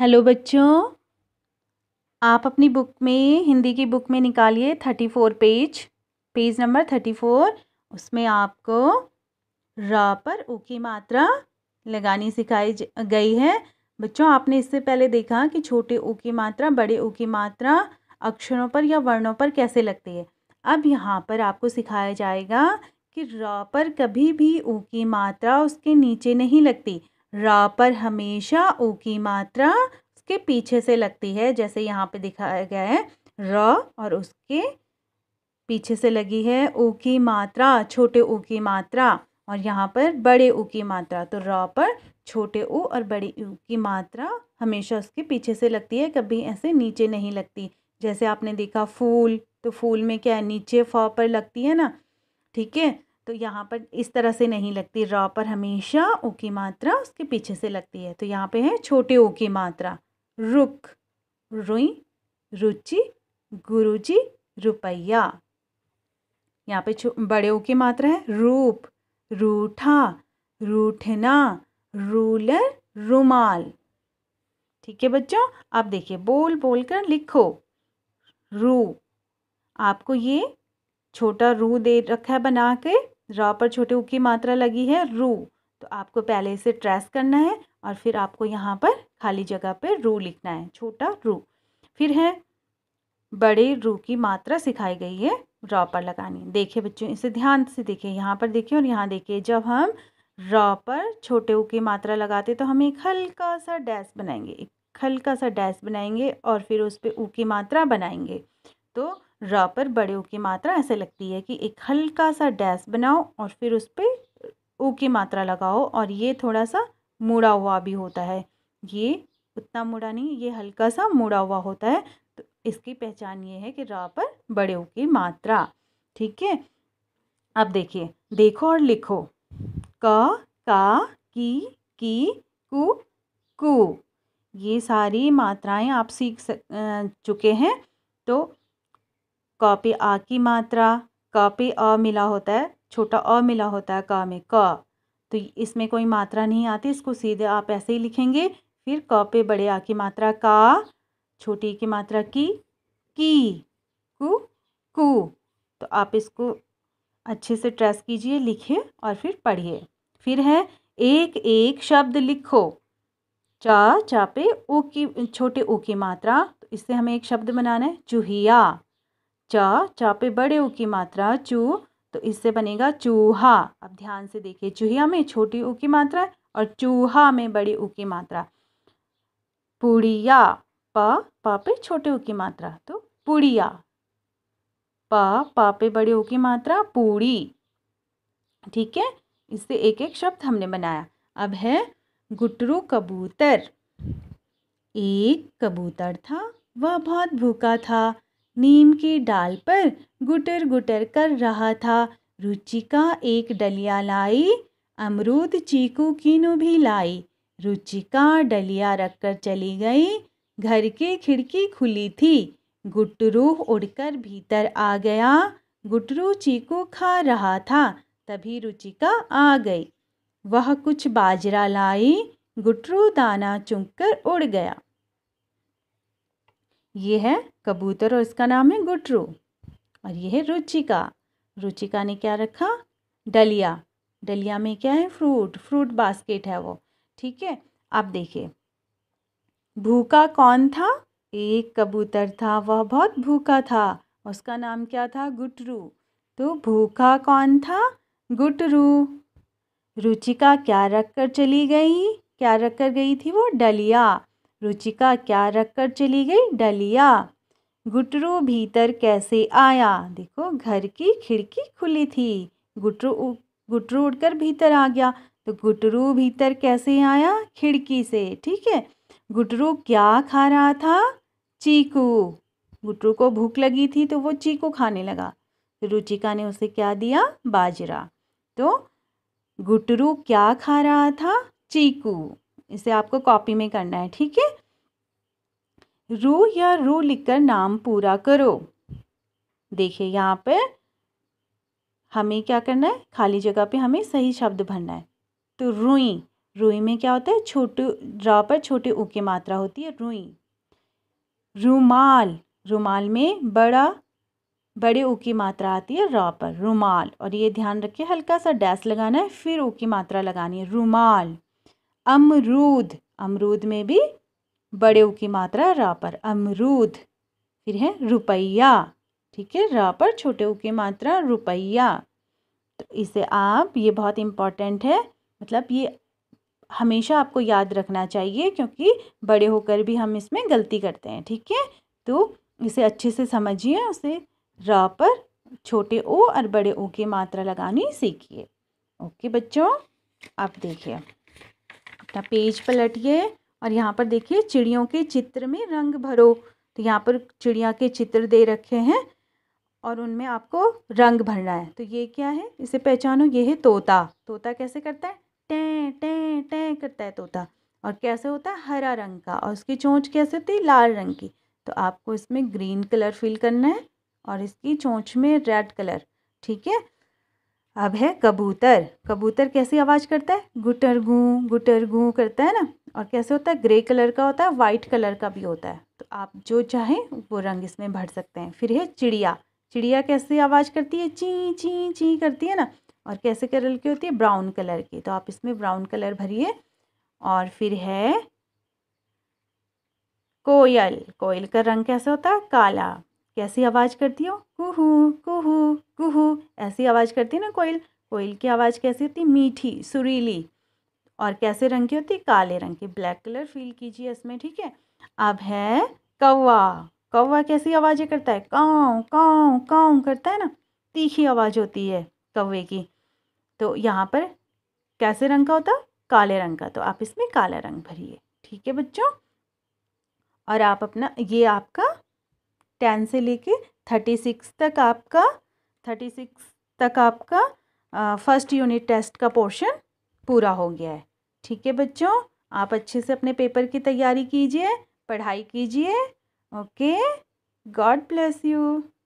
hello बच्चों आप अपनी बुक में हिंदी की बुक में निकालिए thirty four page page number thirty four उसमें आपको र पर ओ की मात्रा लगानी सिखाई गई है बच्चों आपने इससे पहले देखा कि छोटे ओ की मात्रा बड़े ओ की मात्रा अक्षरों पर या वर्णों पर कैसे लगती है अब यहाँ पर आपको सिखाया जाएगा कि र पर कभी भी ओ की मात्रा उसके नीचे नहीं लगती रा पर हमेशा ओ की मात्रा उसके पीछे से लगती है जैसे यहाँ पे दिखाया गया है र और उसके पीछे से लगी है ओ की मात्रा छोटे ओ की मात्रा और यहाँ पर बड़े ऊ की मात्रा तो र पर छोटे ऊ और बड़े ऊ की मात्रा हमेशा उसके पीछे से लगती है कभी ऐसे नीचे नहीं लगती जैसे आपने देखा फूल तो फूल में क्या है नीचे फ पर लगती है ना ठीक है तो यहाँ पर इस तरह से नहीं लगती रॉ पर हमेशा ओ की मात्रा उसके पीछे से लगती है तो यहाँ पे है छोटे ओ की मात्रा रुक रुई रुचि गुरुजी रुपया यहाँ पे बड़े ओ की मात्रा है रूप रूठा रूठना रूलर रुमाल ठीक है बच्चों आप देखिए बोल बोल कर लिखो रू आपको ये छोटा रू दे रखा है बना के रॉ पर छोटे ऊ की मात्रा लगी है रू तो आपको पहले इसे ट्रेस करना है और फिर आपको यहाँ पर खाली जगह पर रू लिखना है छोटा रू फिर है बड़े रू की मात्रा सिखाई गई है रॉ पर लगानी देखिए बच्चों इसे ध्यान से देखिए यहाँ पर देखिए और यहाँ देखिए जब हम रॉ पर छोटे ऊ की मात्रा लगाते तो हम एक हल्का सा डैश बनाएंगे एक हल्का सा डैश बनाएंगे और फिर उस पर ऊ की मात्रा बनाएंगे तो र पर बड़े ओ की मात्रा ऐसे लगती है कि एक हल्का सा डैस बनाओ और फिर उस पर ऊ की मात्रा लगाओ और ये थोड़ा सा मुड़ा हुआ भी होता है ये उतना मुड़ा नहीं ये हल्का सा मुड़ा हुआ होता है तो इसकी पहचान ये है कि रा पर बड़े ओ की मात्रा ठीक है अब देखिए देखो और लिखो क का की की कु कु ये सारी मात्राएं आप सीख सक चुके हैं तो क पे आ की मात्रा क पे अ मिला होता है छोटा अ मिला होता है क में क तो इसमें कोई मात्रा नहीं आती इसको सीधे आप ऐसे ही लिखेंगे फिर क पे बड़े आ की मात्रा का छोटी की मात्रा की की कु कु तो आप इसको अच्छे से ट्रेस कीजिए लिखिए और फिर पढ़िए फिर है एक एक शब्द लिखो चा चापे ओ ऊ की छोटे ऊ की मात्रा तो इससे हमें एक शब्द बनाना है चूहिया चा चा पे बड़े ऊ की मात्रा चू तो इससे बनेगा चूहा अब ध्यान से देखिए चूहिया में छोटी ऊ की मात्रा और चूहा में बड़ी ऊ की मात्रा पुड़िया प पा पे छोटे ऊ की मात्रा तो पुड़िया प पा पे बड़े ऊ की मात्रा पूड़ी ठीक है इससे एक एक शब्द हमने बनाया अब है गुटरू कबूतर एक कबूतर था वह बहुत भूखा था नीम की डाल पर गुटर गुटर कर रहा था रुचिका एक डलिया लाई अमरूद चीकू कीनू भी लाई रुचिका डलिया रखकर चली गई घर की खिड़की खुली थी गुटरू उड़कर भीतर आ गया गुटरू चीकू खा रहा था तभी रुचिका आ गई वह कुछ बाजरा लाई गुटरू दाना चुंक कर उड़ गया ये है कबूतर और इसका नाम है गुटरू और ये है रुचिका रुचिका ने क्या रखा डलिया डलिया में क्या है फ्रूट फ्रूट बास्केट है वो ठीक है आप देखिए भूखा कौन था एक कबूतर था वह बहुत भूखा था उसका नाम क्या था गुटरू तो भूखा कौन था गुटरू रुचिका क्या रख कर चली गई क्या रख कर गई थी वो डलिया रुचिका क्या रखकर चली गई डलिया गुटरू भीतर कैसे आया देखो घर की खिड़की खुली थी गुटरू गुटरू उड़कर भीतर आ गया तो गुटरू भीतर कैसे आया खिड़की से ठीक है गुटरू क्या खा रहा था चीकू गुटरू को भूख लगी थी तो वो चीकू खाने लगा तो रुचिका ने उसे क्या दिया बाजरा तो गुटरू क्या खा रहा था चीकू इसे आपको कॉपी में करना है ठीक है रू या रू लिखकर नाम पूरा करो देखिए यहाँ पर हमें क्या करना है खाली जगह पे हमें सही शब्द भरना है तो रुई रुई में क्या होता है छोटे ड्रा पर छोटे ऊ की मात्रा होती है रुई रुमाल रुमाल में बड़ा बड़े ऊ की मात्रा आती है रॉ पर रुमाल और ये ध्यान रखिए हल्का सा डैश लगाना है फिर ऊ की मात्रा लगानी है रुमाल अमरूद अमरूद में भी बड़े ऊ की मात्रा रा पर अमरूद फिर है रुपया ठीक है रा पर छोटे ऊ की मात्रा रुपया तो इसे आप ये बहुत इम्पॉर्टेंट है मतलब ये हमेशा आपको याद रखना चाहिए क्योंकि बड़े होकर भी हम इसमें गलती करते हैं ठीक है तो इसे अच्छे से समझिए उसे रा पर छोटे ओ और बड़े ओ की मात्रा लगानी सीखिए ओके बच्चों आप देखिए अपना पेज पलटिए और यहाँ पर देखिए चिड़ियों के चित्र में रंग भरो तो यहाँ पर चिड़िया के चित्र दे रखे हैं और उनमें आपको रंग भरना है तो ये क्या है इसे पहचानो ये है तोता तोता कैसे करता है टें टें टें करता है तोता और कैसे होता है हरा रंग का और उसकी चोंच कैसे होती है लाल रंग की तो आपको इसमें ग्रीन कलर फिल करना है और इसकी चोंच में रेड कलर ठीक है अब है कबूतर कबूतर कैसी आवाज़ करता है गुटर गूँ गुटर गूँ करता है ना और कैसे होता है ग्रे कलर का होता है वाइट कलर का भी होता है तो आप जो चाहें वो रंग इसमें भर सकते हैं फिर है चिड़िया चिड़िया कैसी आवाज़ करती है ची ची ची करती है ना और कैसे कलर की होती है ब्राउन कलर की तो आप इसमें ब्राउन कलर भरिए और फिर है कोयल कोयल का रंग कैसे होता है काला कैसी आवाज़ करती हो कुहू कुहू कुहू ऐसी आवाज़ करती है ना कोयल कोयल की आवाज़ कैसी होती मीठी सुरीली और कैसे रंग की होती काले रंग की ब्लैक कलर फील कीजिए इसमें ठीक है अब है कौवा कौवा कैसी आवाज़ें करता है काँव काँव काँव करता है ना तीखी आवाज़ होती है कौवे की तो यहाँ पर कैसे रंग का होता काले रंग का तो आप इसमें काला रंग भरिए ठीक है बच्चों और आप अपना ये आपका टेन से लेके थर्टी सिक्स तक आपका थर्टी सिक्स तक आपका फर्स्ट यूनिट टेस्ट का पोर्शन पूरा हो गया है ठीक है बच्चों आप अच्छे से अपने पेपर की तैयारी कीजिए पढ़ाई कीजिए ओके गॉड ब्लेस यू